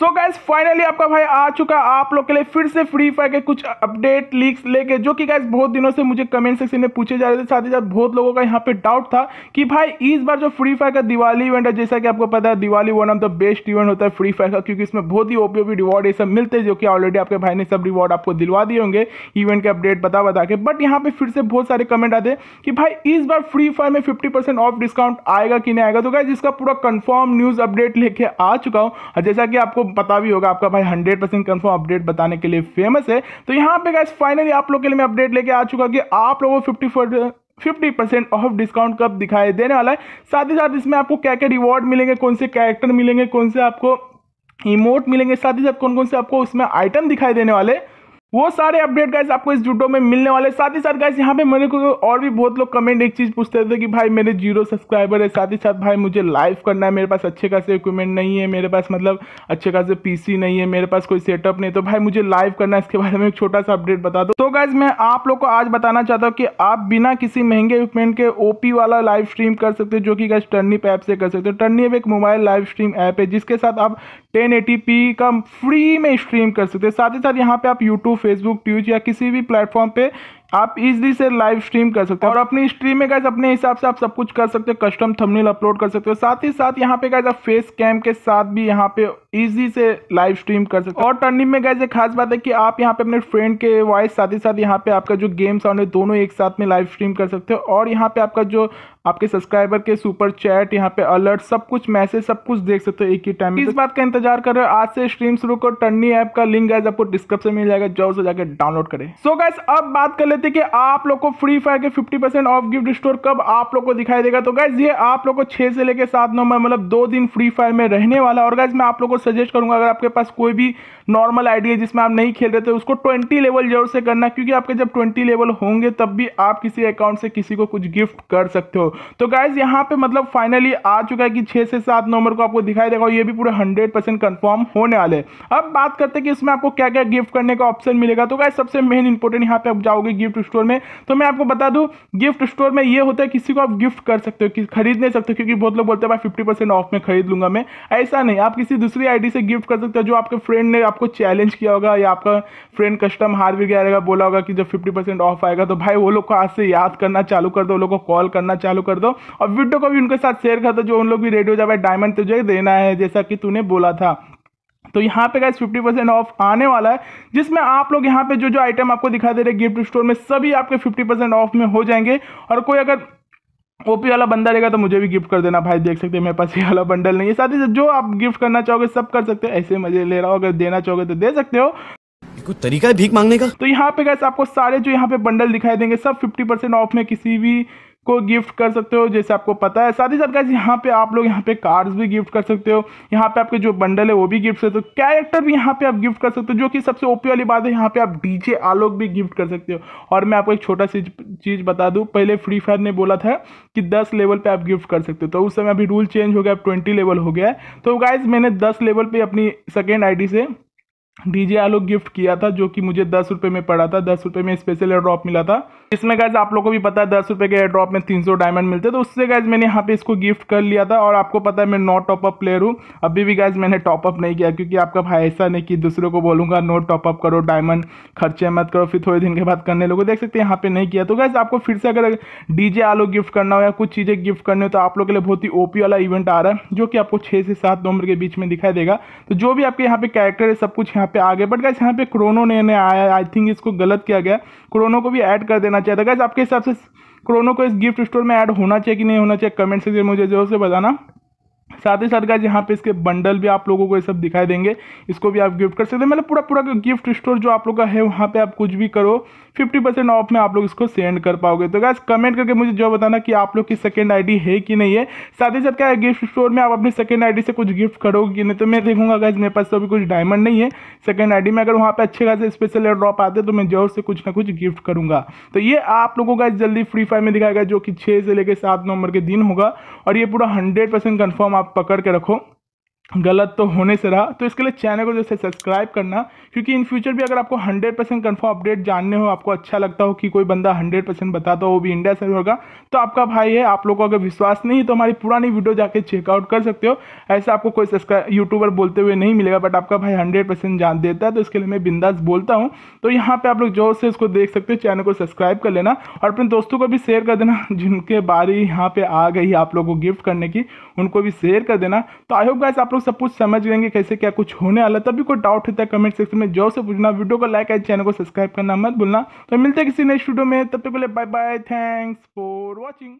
so guys finally आपका भाई आ चुका आप लोग के लिए फिर से फ्री फायर के कुछ अपडेट लीक्स लेके जो कि गाइज बहुत दिनों से मुझे कमेंट सेक्शन में पूछे जा रहे थे साथ ही साथ बहुत लोगों का यहाँ पे डाउट था कि भाई इस बार जो फ्री फायर का दिवाली इवेंट है जैसा कि आपको पता है Diwali one of the best event होता है फ्री फायर का क्योंकि इसमें बहुत ही ओपी ओपी रिवॉर्ड ये सब मिलते हैं जो कि ऑलरेडी आपके भाई ने सब रिवॉर्ड आपको दिलवा दिए होंगे इवेंट के अपडेट बता बता के बट यहाँ पे फिर से बहुत सारे कमेंट आते हैं कि भाई इस बार फ्री फायर में फिफ्टी ऑफ डिस्काउंट आएगा कि नहीं आएगा तो गाइज इसका पूरा कन्फर्म न्यूज़ अपडेट लेके आ चुका हूँ जैसा कि आपको पता भी होगा आपका भाई हंड्रेड परसेंट कन्फर्म अपडेट बताने के लिए फेमस है तो यहाँ पे गैस फाइनली आप लोग के लिए मैं अपडेट लेके आ चुका कि आप लोगों fifty four 50% percent off discount कब दिखाई देने वाला है साथ ही साथ इसमें आपको क्या क्या रिवॉर्ड मिलेंगे कौन से कैरेक्टर मिलेंगे कौन से आपको इमोट मिलेंगे साथ ही साथ कौन कौन से आपको उसमें आइटम दिखाई देने वाले वो सारे अपडेट गाइस आपको इस जूडो में मिलने वाले साथ ही साथ गाइस यहाँ पे मेरे को और भी बहुत लोग कमेंट एक चीज़ पूछते थे कि भाई मेरे जीरो सब्सक्राइबर है साथ ही साथ भाई मुझे लाइव करना है मेरे पास अच्छे खासे इक्विपमेंट नहीं है मेरे पास मतलब अच्छे खासे पीसी नहीं है मेरे पास कोई सेटअप नहीं तो भाई मुझे लाइव करना है इसके बारे में एक छोटा सा अपडेट बता दो तो गाइज मैं आप लोग को आज बताना चाहता हूँ कि आप बिना किसी महंगे इक्विपमेंट के ओपी वाला लाइव स्ट्रीम कर सकते हो जो कि गाइज टर्निप ऐप से कर सकते हो टर्निप एक मोबाइल लाइव स्ट्रीम ऐप है जिसके साथ आप टेन का फ्री में स्ट्रीम कर सकते हो साथ ही साथ यहाँ पे आप यूट्यूब फेसबुक ट्यूज या किसी भी प्लेटफॉर्म पे आप इजली से लाइव स्ट्रीम कर सकते हो और अपनी स्ट्रीम में गैस अपने हिसाब से आप सब कुछ कर सकते हो कस्टम थंबनेल अपलोड कर सकते हो साथ ही साथ यहाँ पे गैस आप फेस कैम के साथ भी यहाँ पे इजी से लाइव स्ट्रीम कर सकते हो और टर्निंग में गैस एक खास बात है कि आप यहाँ पे अपने फ्रेंड के वॉइस साथ ही साथ यहाँ पे आपका जो गेम साउंड है दोनों एक साथ में लाइव स्ट्रीम कर सकते हो और यहाँ पे आपका जो आपके सब्सक्राइबर के सुपर चैट यहाँ पे अलर्ट सब कुछ मैसेज सब कुछ देख सकते हो एक ही टाइम इस बात का इंतजार कर रहे हो आज से स्ट्रीम शुरू करो टर्नी ऐप का लिंक गैस आपको डिस्क्रिप्शन मिल जाएगा जॉब से जाकर डाउनलोड करें सो गैस अब बात कर ले देते कि आप लोग को फ्री फायर के 50 परसेंट ऑफ गिफ्ट स्टोर कब आप लोग को दिखाई देगा तो गैस ये आप लोग को छः से लेकर सात नवंबर मतलब दो दिन फ्री फायर में रहने वाला और गैस मैं आप लोग को सजेस्ट करूंगा अगर आपके पास कोई भी नॉर्मल आइडिया है जिसमें आप नहीं खेल रहे थे तो उसको ट्वेंटी लेवल जरूर से करना क्योंकि आपके जब ट्वेंटी लेवल होंगे तब भी आप किसी अकाउंट से किसी को कुछ गिफ्ट कर सकते हो तो गैस यहाँ पे मतलब फाइनली आ चुका है कि छः से सात नवंबर को आपको दिखाई देगा ये भी पूरे हंड्रेड परसेंट कन्फर्म होने वाले अब बात करते हैं कि इसमें आपको क्या क्या गिफ्ट करने का ऑप्शन मिलेगा तो गैस सबसे मेन इंपॉर्टेंट यहाँ पे आप जाओगे गिफ्ट गिफ्ट स्टोर में तो मैं आपको बता दूँ गिफ्ट स्टोर में ये होता है किसी को आप गिफ्ट कर सकते हो खरीद नहीं सकते क्योंकि बहुत लोग बोलते हैं भाई फिफ्टी ऑफ में खरीद लूँगा मैं ऐसा नहीं आप किसी दूसरी आई से गिफ्ट कर सकते हो जो आपके फ्रेंड ने आपको चैलेंज किया होगा या आपका फ्रेंड कस्टम हार भी गया रहेगा बोला होगा कि जब फिफ्टी ऑफ आएगा तो भाई वो लोग को आज से याद करना चालू कर दो लोग को कॉल करना चालू कर दो और वीडियो को भी उनके साथ शेयर कर दो जो उन लोग भी रेडियो जाए डायमंड तुझे देना है जैसा कि तूने बोला था तो यहाँ पे गाइस 50 ऑफ आने वाला है जिसमें आप लोग यहाँ पे जो जो आइटम आपको दिखा दे रहे गिफ्ट स्टोर में सभी आपके 50 परसेंट ऑफ में हो जाएंगे और कोई अगर ओपी वाला बंदा रहेगा तो मुझे भी गिफ्ट कर देना भाई देख सकते हैं मेरे पास ये वाला बंडल नहीं है साथ ही जो आप गिफ्ट करना चाहोगे सब कर सकते हो ऐसे मजे ले रहा हो अगर देना चाहोगे तो दे सकते हो कोई तरीका है भीख मांगने का तो यहाँ पे गैस आपको सारे जो यहाँ पे बंडल दिखाई देंगे सब 50 परसेंट ऑफ में किसी भी को गिफ्ट कर सकते हो जैसे आपको पता है साथ ही साथ गाइज यहाँ पे आप लोग यहाँ पे कार्ड्स भी गिफ्ट कर सकते हो यहाँ पे आपके जो बंडल है वो भी गिफ्ट कर सकते हो कैरेक्टर भी यहाँ पे आप गिफ्ट कर सकते हो जो कि सबसे ओपी वाली बात है यहाँ पे आप डीजे आलोक भी गिफ्ट कर सकते हो और मैं आपको एक छोटा सी चीज़ बता दूँ पहले फ्री फायर ने बोला था कि दस लेवल पर आप गिफ्ट कर सकते हो तो उस समय अभी रूल चेंज हो गया अब ट्वेंटी लेवल हो गया है तो गाइज मैंने दस लेवल पर अपनी सेकेंड आई से डीजे आलोक गिफ्ट किया था जो कि मुझे दस रुपये में पड़ा था दस रुपये में स्पेशल एयर ड्रॉप मिला था इसमें गैज आप लोगों को भी पता है दस रुपये के एयर ड्रॉप में तीन सौ डायमंड मिलते तो उससे गैज मैंने यहाँ पे इसको गिफ्ट कर लिया था और आपको पता है मैं नॉट टॉपअप प्लेयर हूँ अभी भी गैज मैंने टॉपअप नहीं किया क्योंकि आपका भाई ऐसा नहीं कि दूसरों को बोलूँगा नो टॉपअप करो डायमंड खर्चे मत करो फिर थोड़े दिन के बाद करने लोगों देख सकते हैं यहाँ पे नहीं किया तो गैज आपको फिर से अगर डीजे आलोक गिफ्ट करना हो या कुछ चीज़ें गिफ्ट करनी हो तो आप लोग के लिए बहुत ही ओ वाला इवेंट आ रहा है जो कि आपको छः से सात नवंबर के बीच में दिखाई देगा तो जो भी आपके यहाँ पे कैरेक्टर है सब कुछ यहाँ पे आ गए बट गैस यहाँ पे क्रोनो ने आया आई थिंक इसको गलत किया गया क्रोनो को भी ऐड कर देना चाहिए था गैस आपके हिसाब से क्रोनो को इस गिफ्ट स्टोर में ऐड होना चाहिए कि नहीं होना चाहिए कमेंट से मुझे जो से बताना साथ ही साथ गाइज यहाँ पे इसके बंडल भी आप लोगों को ये सब दिखाई देंगे इसको भी आप गिफ्ट कर सकते हैं मतलब पूरा पूरा गिफ्ट स्टोर जो आप लोग का है वहाँ पे आप कुछ भी करो फिफ्टी परसेंट ऑफ में आप लोग इसको सेंड कर पाओगे तो गाइज कमेंट करके मुझे जो बताना कि आप लोग की सेकेंड आई है कि नहीं है साथ ही साथ क्या गिफ्ट स्टोर में आप अपनी सेकेंड आई से कुछ गिफ्ट करोगे कि नहीं तो मैं देखूंगा गाइज मेरे पास तो अभी कुछ डायमंड नहीं है सेकेंड आई में अगर वहाँ पर अच्छे खासे स्पेशल एयर ड्रॉप आते तो मैं जोर से कुछ ना कुछ गिफ्ट करूँगा तो ये आप लोगों का जल्दी फ्री फायर में दिखाएगा जो कि छः से लेकर सात नवंबर के दिन होगा और ये पूरा हंड्रेड परसेंट कन्फर्म आप आप पकड़ के रखो गलत तो होने से रहा तो इसके लिए चैनल को जैसे सब्सक्राइब करना क्योंकि इन फ्यूचर भी अगर आपको 100 परसेंट कन्फर्म अपडेट जानने हो आपको अच्छा लगता हो कि कोई बंदा 100 परसेंट बताता हो वो भी इंडिया से होगा तो आपका भाई है आप लोगों को अगर विश्वास नहीं तो हमारी पुरानी वीडियो जाके चेकआउट कर सकते हो ऐसा आपको कोई सब्सक्राइब यूट्यूबर बोलते हुए नहीं मिलेगा बट आपका भाई हंड्रेड जान देता है तो इसके लिए मैं बिंदास बोलता हूँ तो यहाँ पर आप लोग जोर से इसको देख सकते हो चैनल को सब्सक्राइब कर लेना और अपने दोस्तों को भी शेयर कर देना जिनके बारी यहाँ पर आ गई आप लोग को गिफ्ट करने की उनको भी शेयर कर देना तो आई होप गाइस आप लोग लोग सब कुछ समझ गएंगे कैसे क्या कुछ होने वाला तभी कोई डाउट होता है कमेंट सेक्शन में जोर से पूछना वीडियो को लाइक एंड चैनल को सब्सक्राइब करना मत भूलना तो मिलते हैं किसी नेक्स्ट वीडियो में तब तक के लिए bye bye thanks for watching